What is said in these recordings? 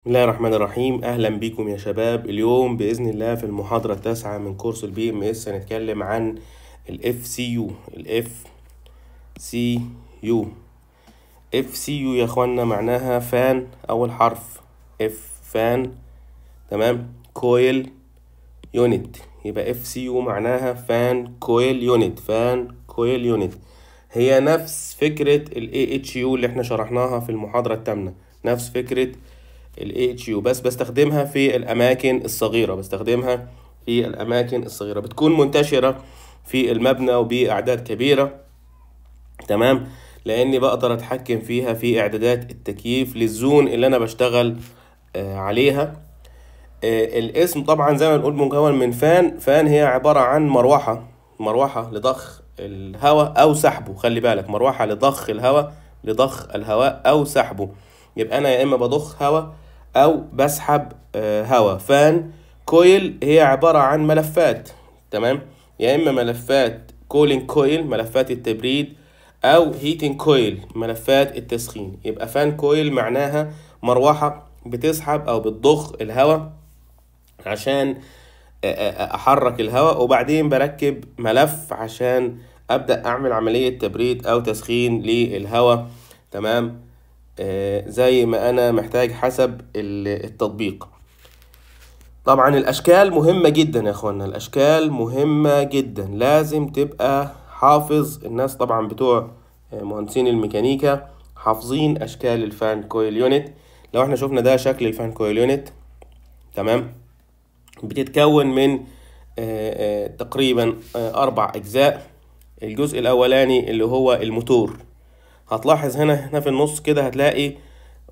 بسم الله الرحمن الرحيم اهلا بيكم يا شباب اليوم باذن الله في المحاضره التاسعه من كورس البي ام اس هنتكلم عن الاف سي يو الاف سي يو اف سي يو يا اخوانا معناها فان اول حرف اف فان تمام كويل يونت يبقى اف سي يو معناها فان كويل يونت فان كويل يونت هي نفس فكره الاي اتش يو اللي احنا شرحناها في المحاضره الثامنه نفس فكره ال HU بس بستخدمها في الأماكن الصغيرة بستخدمها في الأماكن الصغيرة بتكون منتشرة في المبنى وبأعداد كبيرة تمام لأني بقدر أتحكم فيها في إعدادات التكييف للزون اللي أنا بشتغل آه، عليها آه، الاسم طبعا زي ما نقول مكون من فان فان هي عبارة عن مروحة مروحة لضخ الهواء أو سحبه خلي بالك مروحة لضخ الهواء لضخ الهواء أو سحبه يبقى انا يا اما بضخ هوا او بسحب آه، هوا فان كويل هي عبارة عن ملفات تمام يا اما ملفات كولينج كويل ملفات التبريد او هيتين كويل ملفات التسخين يبقى فان كويل معناها مروحة بتسحب او بتضخ الهواء عشان آه، آه، احرك الهواء وبعدين بركب ملف عشان ابدا اعمل عملية تبريد او تسخين للهواء تمام آه، زي ما انا محتاج حسب التطبيق طبعا الاشكال مهمة جدا يا اخوانا الاشكال مهمة جدا لازم تبقى حافظ الناس طبعا بتوع آه، مهندسين الميكانيكا حافظين اشكال الفان كويل يونت لو احنا شفنا ده شكل الفان كويل يونت تمام بتتكون من آه، تقريبا اربع اجزاء الجزء الاولاني اللي هو الموتور هتلاحظ هنا هنا في النص كده هتلاقي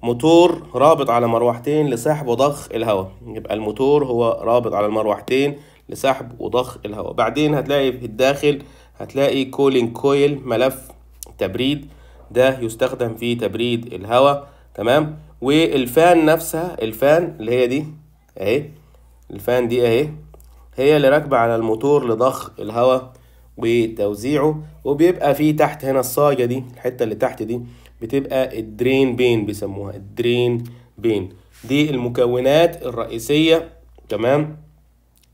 موتور رابط على مروحتين لسحب وضخ الهواء يبقى الموتور هو رابط على المروحتين لسحب وضخ الهواء بعدين هتلاقي في الداخل هتلاقي كولينج كويل ملف تبريد ده يستخدم في تبريد الهواء تمام والفان نفسها الفان اللي هي دي اهي الفان دي اهي هي اللي راكبه على الموتور لضخ الهواء وتوزيعه وبيبقى في تحت هنا الصاجة دي الحتة اللي تحت دي بتبقى الدرين بين بيسموها الدرين بين دي المكونات الرئيسية تمام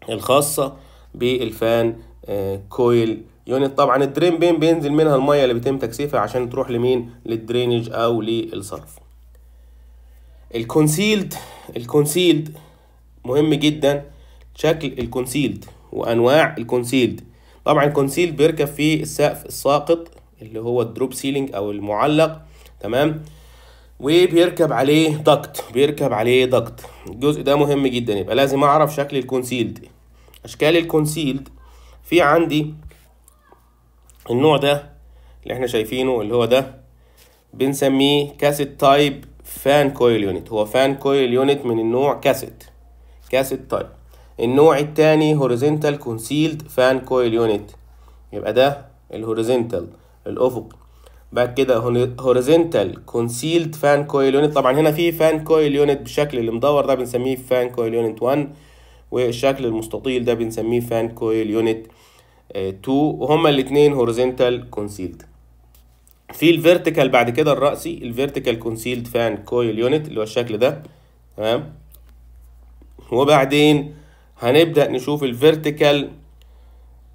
الخاصة بالفان آه، كويل يونت يعني طبعا الدرين بين بينزل منها المية اللي بيتم تكثيفها عشان تروح لمين للدرينج او للصرف الكونسيلد الكونسيلد مهم جدا شكل الكونسيلد وانواع الكونسيلد طبعا كونسيل بيركب في السقف الساقط اللي هو الدروب سيلينج او المعلق تمام وبيركب عليه ضغط بيركب عليه ضغط الجزء ده مهم جدا يبقى لازم اعرف شكل الكونسيلد اشكال الكونسيلد في عندي النوع ده اللي احنا شايفينه اللي هو ده بنسميه كاسيت تايب فان كويل يونت هو فان كويل يونت من النوع كاسيت كاسيت تايب النوع الثاني هوريزونتال كونسيلد فان كويل يونت يبقى ده الهوريزونتال الافقي بعد كده هوريزونتال كونسيلد فان كويل يونت طبعا هنا في فان كويل يونت بالشكل اللي مدور ده بنسميه فان كويل يونت 1 والشكل المستطيل ده بنسميه فان كويل يونت 2 وهما الاثنين هوريزونتال كونسيلد في الفيرتيكال بعد كده الرأسي الفيرتيكال كونسيلد فان كويل يونت اللي هو الشكل ده تمام وبعدين هنبدأ نشوف الفيرتيكال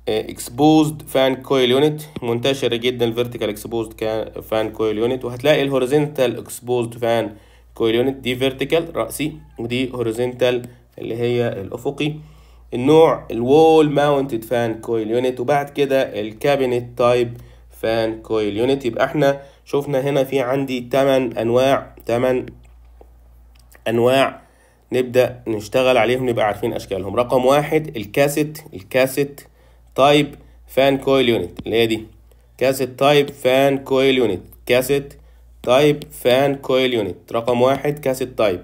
اكسبوزد فان كويل يونت منتشرة جدا الفيرتيكال اكسبوزد فان كويل يونت وهتلاقي الهوريزنتال اكسبوزد فان كويل يونت دي فيرتيكال رأسي ودي هوريزنتال اللي هي الأفقي النوع الوول ماونتد فان كويل يونت وبعد كده الكابينت تايب فان كويل يونت يبقى احنا شفنا هنا في عندي 8 انواع 8 انواع نبدأ نشتغل عليهم نبقى عارفين أشكالهم رقم واحد الكاسيت الكاسيت تايب فان كويل يونت اللي هي دي كاسيت تايب فان كويل يونت كاسيت تايب فان كويل يونت رقم واحد كاسيت تايب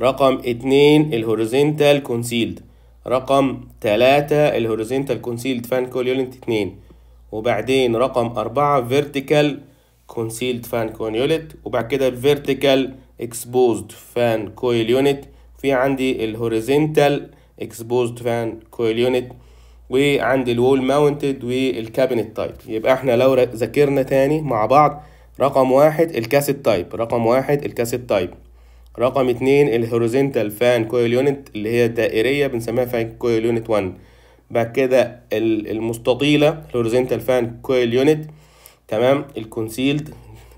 رقم اتنين الهوريزنتال كونسيلد رقم تلاتة الهوريزنتال كونسيلد فان كويل يونت اتنين وبعدين رقم أربعة فيرتيكال كونسيلد فان كويل يونت وبعد كده فيرتيكال اكسبوزد فان كويل يونت في عندي الهوريزنتال اكسبوزد فان كويل يونت وعندي الوول ماونتد والكابينت تايب يبقى احنا لو ذاكرنا تاني مع بعض رقم واحد الكاسيت تايب رقم واحد الكاسيت تايب رقم اتنين الهوريزنتال فان كويل يونت اللي هي دائرية بنسميها فان كويل يونت وان بعد كده المستطيلة الهوريزنتال فان كويل يونت تمام الكونسيلد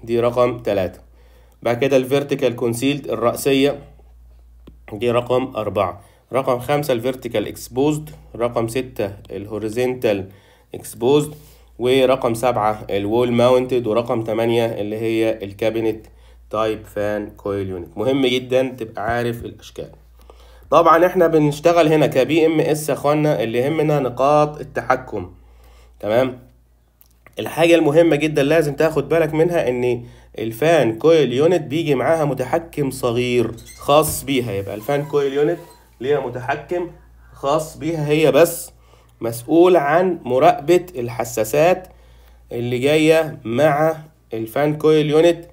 دي رقم تلاتة بعد كده الفيرتيكال كونسيلد الرأسية دي رقم أربعة رقم خمسة الفيرتيكال اكسبوزد رقم ستة الهوريزنتال اكسبوزد ورقم سبعة الوول ماونتد ورقم تمانية اللي هي الكابينت تايب فان كويل يونت مهم جدا تبقى عارف الأشكال طبعا احنا بنشتغل هنا كبي ام اس يا اخوانا اللي يهمنا نقاط التحكم تمام الحاجة المهمة جدا لازم تاخد بالك منها ان الفان كويل يونت بيجي معاها متحكم صغير خاص بيها يبقى الفان كويل يونت ليها متحكم خاص بيها هي بس مسؤول عن مراقبة الحساسات اللي جاية مع الفان كويل يونت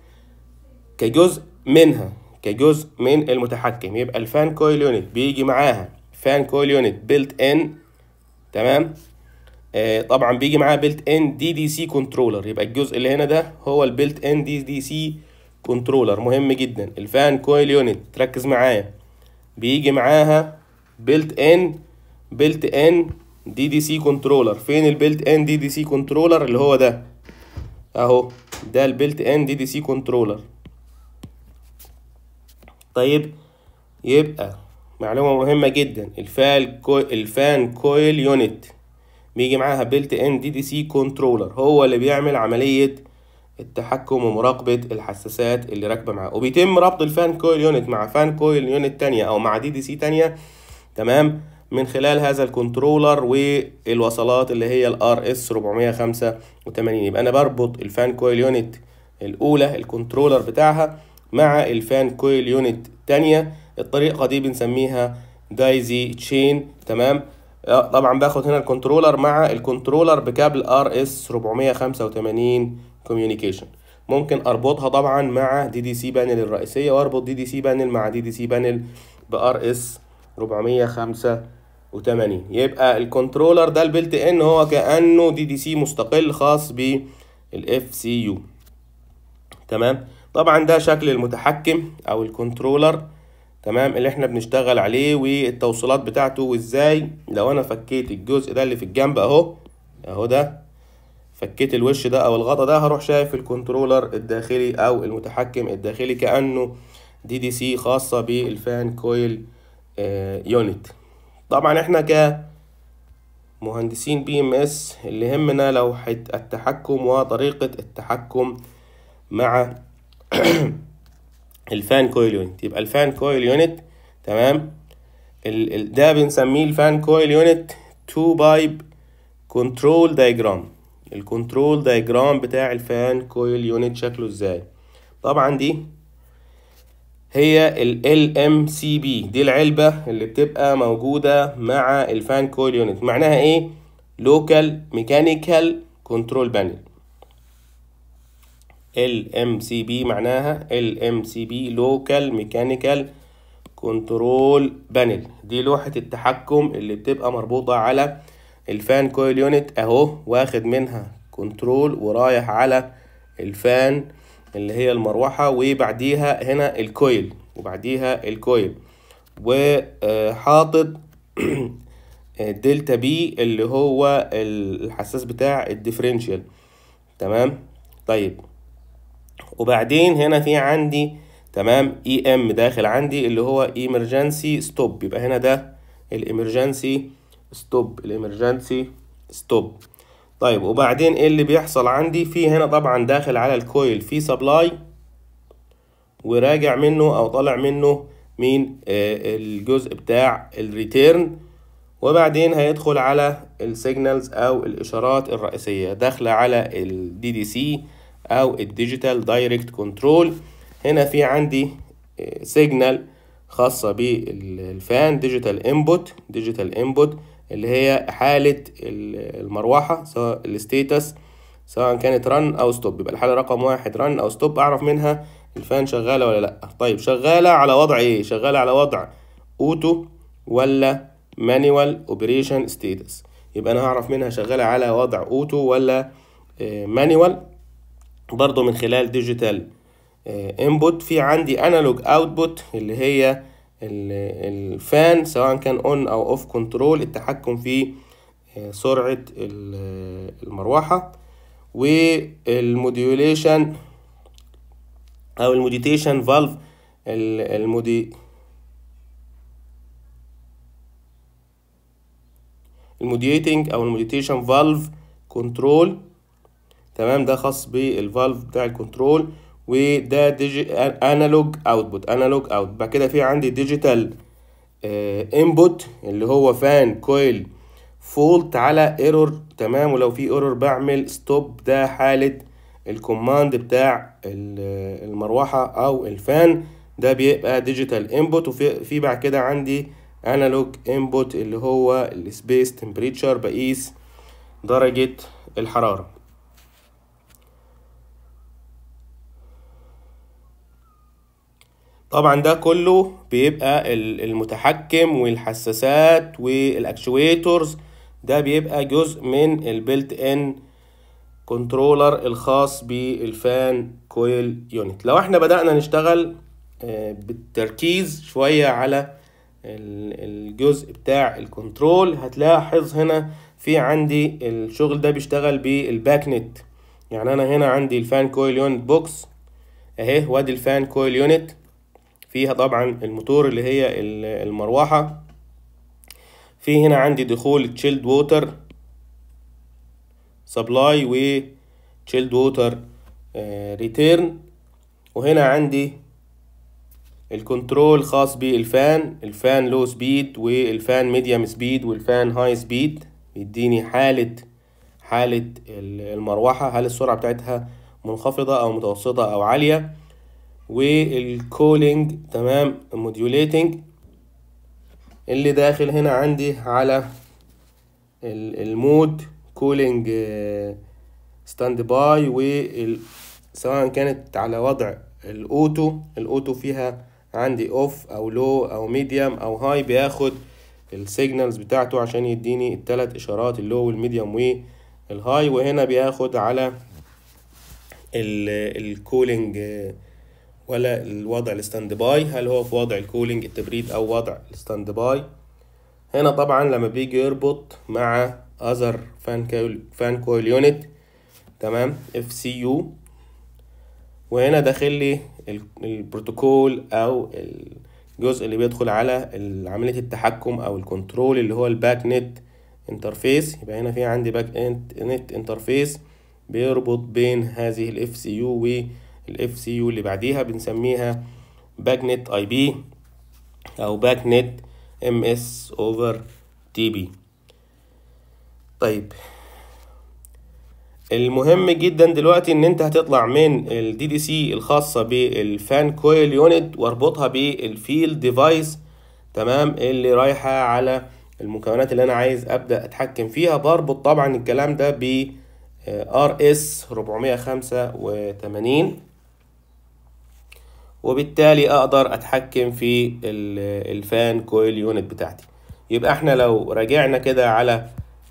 كجزء منها كجزء من المتحكم يبقى الفان كويل يونت بيجي معاها فان كويل يونت بيلت ان تمام آه، طبعا بيجي معاه بيلت ان دي دي سي كنترولر يبقى الجزء اللي هنا ده هو البيلت ان دي دي سي كنترولر مهم جدا الفان كويل يونت تركز معايا بيجي معاها بيلت ان بيلت ان دي دي سي كنترولر فين البيلت ان دي دي سي كنترولر اللي هو ده اهو ده البيلت ان دي دي سي كنترولر طيب يبقى معلومه مهمه جدا الفان كويل يونت بيجي معاها بيلت ان دي دي سي كنترولر هو اللي بيعمل عمليه التحكم ومراقبه الحساسات اللي راكبه معاه وبيتم ربط الفان كويل يونت مع فان كويل يونت تانية او مع دي دي سي تانية تمام من خلال هذا الكنترولر والوصلات اللي هي الار اس 485 يبقى انا بربط الفان كويل يونت الاولى الكنترولر بتاعها مع الفان كويل يونت الثانيه الطريقه دي بنسميها دايزي تشين تمام آه، طبعا باخد هنا الكنترولر مع الكنترولر بكابل ار اس 485 كوميونيكيشن ممكن اربطها طبعا مع دي دي سي بانل الرئيسيه واربط دي دي سي بانل مع دي دي سي بانل بار اس 485 يبقى الكنترولر ده البلت ان هو كانه دي دي سي مستقل خاص بالاف سي يو تمام طبعا ده شكل المتحكم او الكنترولر تمام اللي احنا بنشتغل عليه والتوصيلات بتاعته وازاي لو انا فكيت الجزء ده اللي في الجنب اهو اهو ده فكيت الوش ده او الغطا ده هروح شايف الكنترولر الداخلي او المتحكم الداخلي كانه دي دي سي خاصه بالفان كويل آه يونت طبعا احنا ك مهندسين بي ام اس اللي همنا لوحة التحكم وطريقة التحكم مع الفان كويل يونت يبقى الفان كويل يونت تمام ال ده بنسميه الفان كويل يونت تو بايب كنترول دايجرام الكنترول دايجرام بتاع الفان كويل يونت شكله ازاي طبعا دي هي ال ام سي بي دي العلبة اللي بتبقى موجودة مع الفان كويل يونت معناها ايه لوكال ميكانيكال كنترول بانل LMCB معناها LMCB Local Mechanical Control Panel دي لوحة التحكم اللي بتبقى مربوطة على الفان كويل يونت اهو واخد منها كنترول ورايح على الفان اللي هي المروحة وبعديها هنا الكويل وبعديها الكويل وحاطط دلتا بي اللي هو الحساس بتاع الديفرنشال تمام طيب وبعدين هنا في عندي تمام اي e ام داخل عندي اللي هو ايمرجنسي ستوب يبقى هنا ده الامرجنسي ستوب الامرجنسي ستوب طيب وبعدين ايه اللي بيحصل عندي في هنا طبعا داخل على الكويل في سبلاي وراجع منه او طالع منه مين آه، الجزء بتاع الريتيرن وبعدين هيدخل على السيجنالز او الاشارات الرئيسيه داخله على الدي دي سي او الديجيتال دايركت كنترول هنا في عندي سيجنال آه، خاصة بالفان ديجيتال انبوت ديجيتال انبوت اللي هي حالة المروحة سواء الستيتس سواء كانت رن او ستوب يبقى الحالة رقم واحد رن او ستوب اعرف منها الفان شغالة ولا لأ طيب شغالة على وضع ايه شغالة على وضع اوتو ولا مانيوال اوبريشن ستيتس يبقى انا هعرف منها شغالة على وضع اوتو ولا مانيوال آه، برضو من خلال ديجيتال انبوت آه، في عندي انالوج اوتبوت اللي هي الفان سواء كان اون او اوف كنترول التحكم في آه، سرعة المروحة والموديوليشن او الموديتيشن فالف المودي الموديتنج او الموديتيشن فالف كنترول تمام ده خاص بالفالف بتاع الكنترول وده ديجي انالوج اوتبوت انالوج اوت بعد كده في عندي ديجيتال انبوت آه، اللي هو فان كويل فولت على ايرور تمام ولو في ايرور بعمل ستوب ده حاله الكوماند بتاع المروحه او الفان ده بيبقى ديجيتال انبوت وفي في بعد كده عندي انالوج انبوت اللي هو السبيس تمبريتشر بقيس درجه الحراره طبعا ده كله بيبقى المتحكم والحساسات والاكشويترز ده بيبقى جزء من البلت ان كنترولر الخاص بالفان كويل يونت لو احنا بدأنا نشتغل آه، بالتركيز شوية على الجزء بتاع الكنترول هتلاحظ هنا في عندي الشغل ده بيشتغل بالباك نت يعني انا هنا عندي الفان كويل يونت بوكس اهي وادي الفان كويل يونت فيها طبعا الموتور اللي هي المروحة في هنا عندي دخول تشيلد ووتر سبلاي و تشيلد ووتر ريتيرن وهنا عندي الكنترول خاص بالفان الفان لو سبيد والفان ميديم سبيد والفان هاي سبيد بيديني حالة حالة المروحة هل السرعة بتاعتها منخفضة أو متوسطة أو عالية والكولينج تمام موديوليتنج اللي داخل هنا عندي على المود كولينج ستاند باي وسواء سواء كانت على وضع الاوتو الاوتو فيها عندي اوف او لو او ميديوم او هاي بياخد السيجنالز بتاعته عشان يديني التلات اشارات اللو والميديوم والهاي وهنا بياخد على الكولينج ولا الوضع الستاند باي هل هو في وضع الكولينج التبريد او وضع الستاند باي هنا طبعا لما بيجي يربط مع اذر فان كويل فان كويل يونت تمام اف سي يو وهنا داخل لي البروتوكول او الجزء اللي بيدخل على عمليه التحكم او الكنترول اللي هو الباك نت انترفيس يبقى هنا في عندي باك نت انترفيس بيربط بين هذه الاف سي يو و الاف سي يو اللي بعديها بنسميها باك نت اي بي او باك نت ام اس اوفر تي بي طيب المهم جدا دلوقتي ان انت هتطلع من الدي دي سي الخاصه بالفان كويل يونت واربطها بالفيلد ديفايس تمام اللي رايحه على المكونات اللي انا عايز ابدا اتحكم فيها بربط طبعا الكلام ده ب ار اس 485 وبالتالي اقدر اتحكم في الفان كويل يونت بتاعتي يبقى احنا لو راجعنا كده على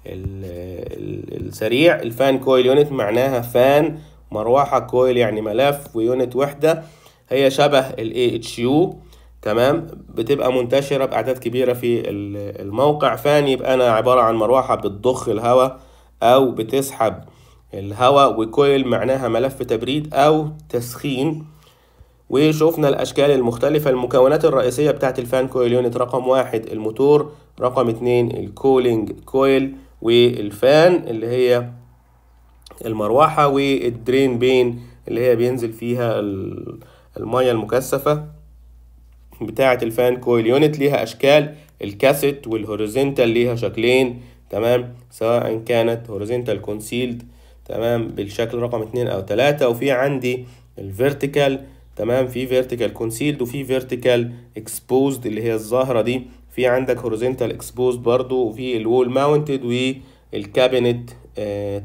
السريع الفان كويل يونت معناها فان مروحة كويل يعني ملف ويونت وحدة هي شبه ال AHU تمام بتبقى منتشرة بأعداد كبيرة في الموقع فان يبقى أنا عبارة عن مروحة بتضخ الهواء أو بتسحب الهواء وكويل معناها ملف تبريد أو تسخين وشوفنا الأشكال المختلفة المكونات الرئيسية بتاعت الفان كويل يونت رقم واحد الموتور رقم اتنين الكولينج كويل والفان اللي هي المروحة والدرين بين اللي هي بينزل فيها المية المكثفة بتاعة الفان كويل يونت ليها أشكال الكاسيت والهوريزنتال ليها شكلين تمام سواء كانت هوريزنتال كونسيلد تمام بالشكل رقم اتنين أو تلاتة وفي عندي الفيرتيكال تمام في فيرتيكال كونسيلد وفي فيرتيكال اكسبوزد اللي هي الزهره دي في عندك هوريزونتال اكسبوزد برضو وفي الوول ماونتد والكابينت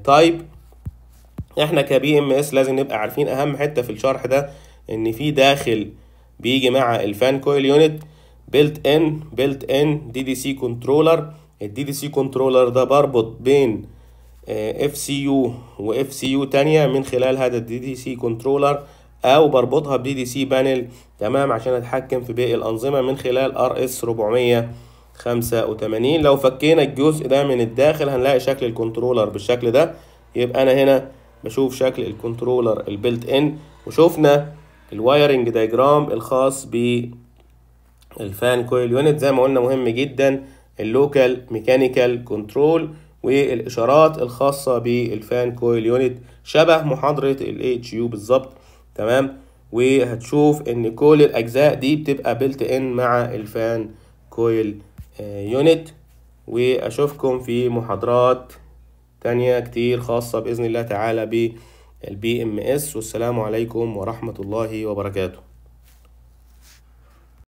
تايب احنا كبي ام اس لازم نبقى عارفين اهم حته في الشرح ده ان في داخل بيجي مع الفان كويل يونت بيلت ان بيلت ان دي دي سي كنترولر الدي دي سي كنترولر ده بربط بين اف سي يو واف سي يو تانية من خلال هذا الدي دي سي كنترولر او بربطها بدي دي سي بانل تمام عشان اتحكم في باقي الانظمه من خلال ار اس 485 لو فكينا الجزء ده من الداخل هنلاقي شكل الكنترولر بالشكل ده يبقى انا هنا بشوف شكل الكنترولر البلت ان وشوفنا الوايرنج دايجرام الخاص بالفان كويل يونت زي ما قلنا مهم جدا اللوكال ميكانيكال كنترول والاشارات الخاصه بالفان كويل يونت شبه محاضره الاتش HU بالظبط تمام وهتشوف ان كل الاجزاء دي بتبقى بلت ان مع الفان كويل يونت آه، واشوفكم في محاضرات تانية كتير خاصة باذن الله تعالى بالبي ام اس والسلام عليكم ورحمة الله وبركاته